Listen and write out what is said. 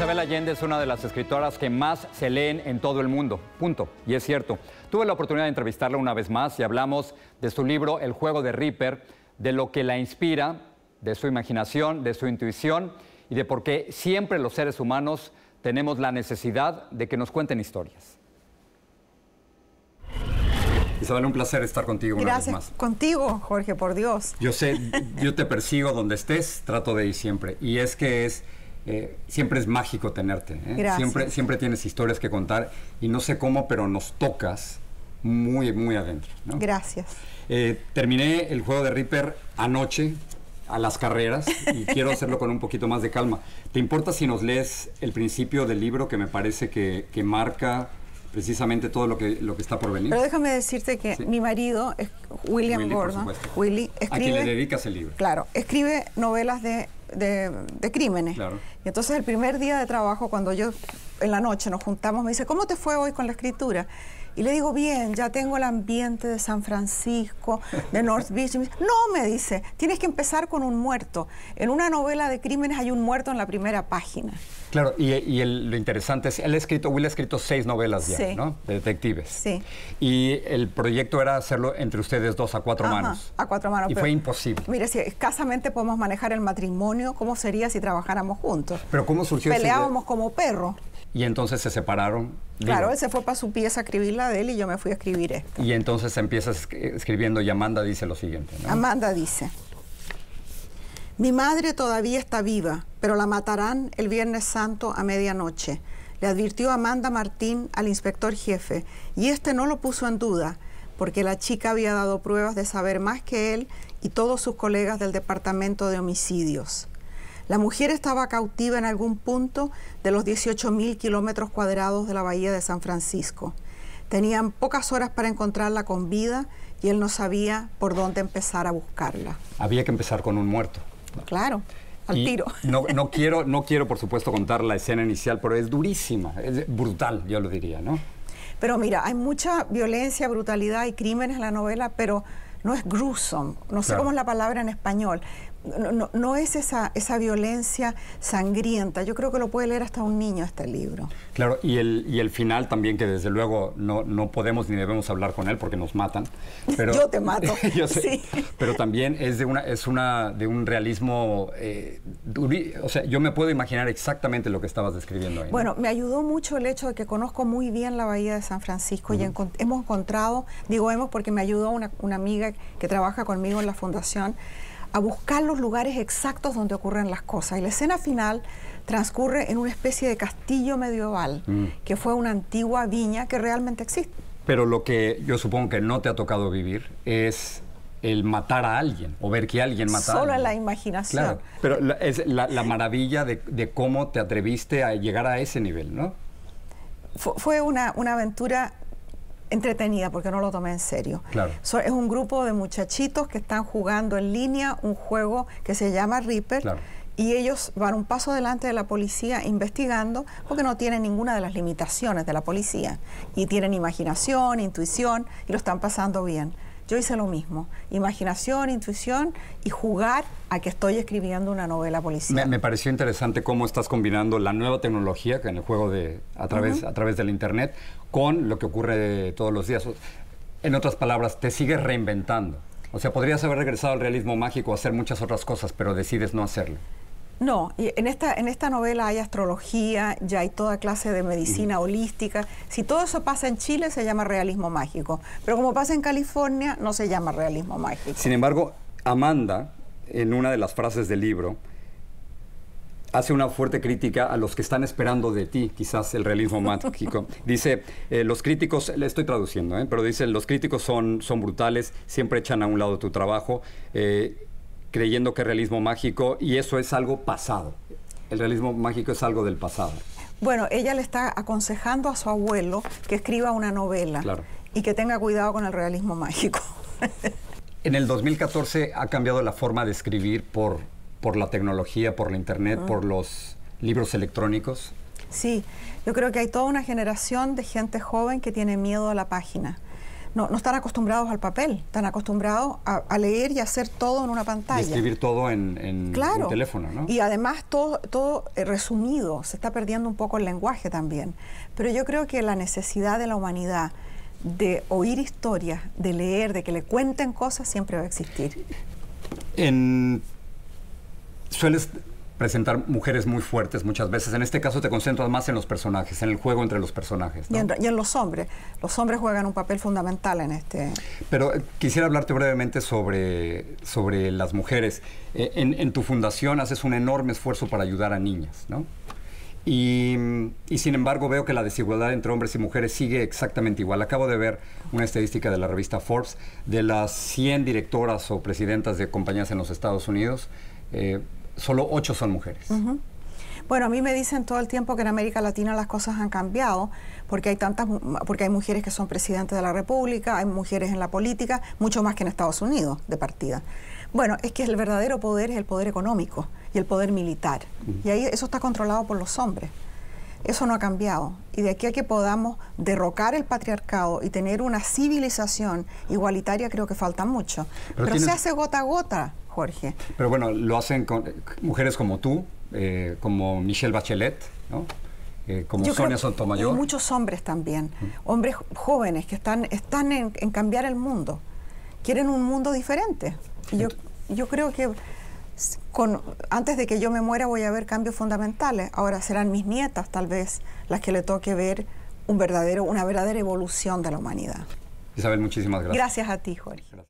Isabel Allende es una de las escritoras que más se leen en todo el mundo. Punto. Y es cierto. Tuve la oportunidad de entrevistarla una vez más y hablamos de su libro El juego de Reaper, de lo que la inspira, de su imaginación, de su intuición y de por qué siempre los seres humanos tenemos la necesidad de que nos cuenten historias. Isabel, un placer estar contigo una vez más. Contigo, Jorge, por Dios. Yo sé, yo te persigo donde estés, trato de ir siempre. Y es que es eh, siempre es mágico tenerte. ¿eh? Siempre, siempre tienes historias que contar y no sé cómo, pero nos tocas muy, muy adentro. Gracias. Eh, terminé el juego de Reaper anoche a las carreras y quiero hacerlo con un poquito más de calma. ¿Te importa si nos lees el principio del libro que me parece que, que marca precisamente todo lo que, lo que está por venir. Pero déjame decirte que mi marido, William Gordon, a quien le dedicas el libro. Claro, escribe novelas de, de crímenes. Claro. Y entonces el primer día de trabajo, cuando yo en la noche nos juntamos, me dice, ¿cómo te fue hoy con la escritura? Y le digo, bien, ya tengo el ambiente de San Francisco, de North Beach. no, me dice, tienes que empezar con un muerto. En una novela de crímenes hay un muerto en la primera página. Claro, y, lo interesante es, él ha escrito, Will ha escrito seis novelas ya, ¿no? De detectives. Sí. Y el proyecto era hacerlo entre ustedes dos a cuatro manos. A cuatro manos. Y fue imposible. Mire, si escasamente podemos manejar el matrimonio, ¿cómo sería si trabajáramos juntos? Pero ¿cómo surgió Peleábamos como perro. Y entonces se separaron. Claro, él se fue para su pieza a escribir la de él y yo me fui a escribir Y entonces empieza escribiendo y Amanda dice lo siguiente. Amanda dice, mi madre todavía está viva, pero la matarán el Viernes Santo a medianoche. Le advirtió Amanda Martín al inspector jefe y este no lo puso en duda porque la chica había dado pruebas de saber más que él y todos sus colegas del Departamento de Homicidios. La mujer estaba cautiva en algún punto de los 18.000 kilómetros cuadrados de la bahía de San Francisco. Tenían pocas horas para encontrarla con vida y él no sabía por dónde empezar a buscarla. Había que empezar con un muerto. Claro. Al tiro. No, quiero, no quiero, por supuesto, contar la escena inicial, pero es durísima, es brutal, yo lo diría, ¿no? Pero mira, hay mucha violencia, brutalidad y crímenes en la novela, pero no es gruesome, no sé cómo es la palabra en español, no, es esa, esa violencia sangrienta. Yo creo que lo puede leer hasta un niño este libro. Claro, y el, y el final también, que desde luego no, no podemos ni debemos hablar con él porque nos matan. Pero, yo te mato. Pero también es de, una, es una, de un realismo... Eh, o sea, yo me puedo imaginar exactamente lo que estabas describiendo ahí. Bueno, me ayudó mucho el hecho de que conozco muy bien la bahía de San Francisco y hemos encontrado, digo hemos porque me ayudó una, una amiga que trabaja conmigo en la fundación, a buscar los lugares exactos donde ocurren las cosas. Y la escena final transcurre en una especie de castillo medieval, mm. que fue una antigua viña que realmente existe. Pero lo que yo supongo que no te ha tocado vivir es el matar a alguien o ver que alguien mata. Solo a la imaginación. Claro, pero es la, maravilla de, cómo te atreviste a llegar a ese nivel, ¿no? fue una, una aventura entretenida porque no lo tomé en serio. es un grupo de muchachitos que están jugando en línea un juego que se llama Reaper. Y ellos van un paso delante de la policía investigando porque no tienen ninguna de las limitaciones de la policía. Y tienen imaginación, intuición y lo están pasando bien. Yo hice lo mismo. Imaginación, intuición y jugar a que estoy escribiendo una novela policial. Me, pareció interesante cómo estás combinando la nueva tecnología que en el juego de a través, a través del internet con lo que ocurre todos los días. En otras palabras, te sigues reinventando. O sea, podrías haber regresado al realismo mágico o hacer muchas otras cosas, pero decides no hacerlo. No, en esta, en esta novela hay astrología, ya hay toda clase de medicina holística. Si todo eso pasa en Chile, se llama realismo mágico. Pero como pasa en California, no se llama realismo mágico. Sin embargo, Amanda, en una de las frases del libro, hace una fuerte crítica a los que están esperando de ti, quizás el realismo mágico. Dice, eh, los críticos, le estoy traduciendo, ¿eh? pero dice, los críticos son, son brutales, siempre echan a un lado tu trabajo. Eh, creyendo que realismo mágico y eso es algo pasado. El realismo mágico es algo del pasado. Bueno, ella le está aconsejando a su abuelo que escriba una novela y que tenga cuidado con el realismo mágico. en el 2014 ha cambiado la forma de escribir por, la tecnología, por la internet, mm. por los libros electrónicos. Sí, yo creo que hay toda una generación de gente joven que tiene miedo a la página no, no están acostumbrados al papel, están acostumbrados a, leer y hacer todo en una pantalla. escribir todo en, teléfono, ¿no? Y además todo, todo eh, resumido, se está perdiendo un poco el lenguaje también. Pero yo creo que la necesidad de la humanidad de oír historias, de leer, de que le cuenten cosas, siempre va a existir. En, presentar mujeres muy fuertes muchas veces. En este caso te concentras más en los personajes, en el juego entre los personajes. Y, en, los hombres. Los hombres juegan un papel fundamental en este... Pero eh, quisiera hablarte brevemente sobre, sobre las mujeres. Eh, en, tu fundación haces un enorme esfuerzo para ayudar a niñas, ¿no? Y, sin embargo veo que la desigualdad entre hombres y mujeres sigue exactamente igual. Acabo de ver una estadística de la revista Forbes de las 100 directoras o presidentas de compañías en los Estados Unidos. Eh, solo ocho son mujeres. Bueno, a mí me dicen todo el tiempo que en América Latina las cosas han cambiado, porque hay tantas, porque hay mujeres que son presidentes de la República, hay mujeres en la política, mucho más que en Estados Unidos de partida. Bueno, es que el verdadero poder es el poder económico y el poder militar, y ahí eso está controlado por los hombres. Eso no ha cambiado. Y de aquí a que podamos derrocar el patriarcado y tener una civilización igualitaria, creo que falta mucho. Pero, se hace gota a gota. Pero bueno, lo hacen con eh, mujeres como tú, eh, como Michelle Bachelet, ¿no? Eh, como Sonia Sotomayor. Y muchos hombres también, hombres jóvenes que están, están en, cambiar el mundo, quieren un mundo diferente. yo, yo creo que con, antes de que yo me muera voy a ver cambios fundamentales. Ahora serán mis nietas tal vez las que le toque ver un verdadero, una verdadera evolución de la humanidad. Isabel, muchísimas gracias. Gracias a ti, Jorge.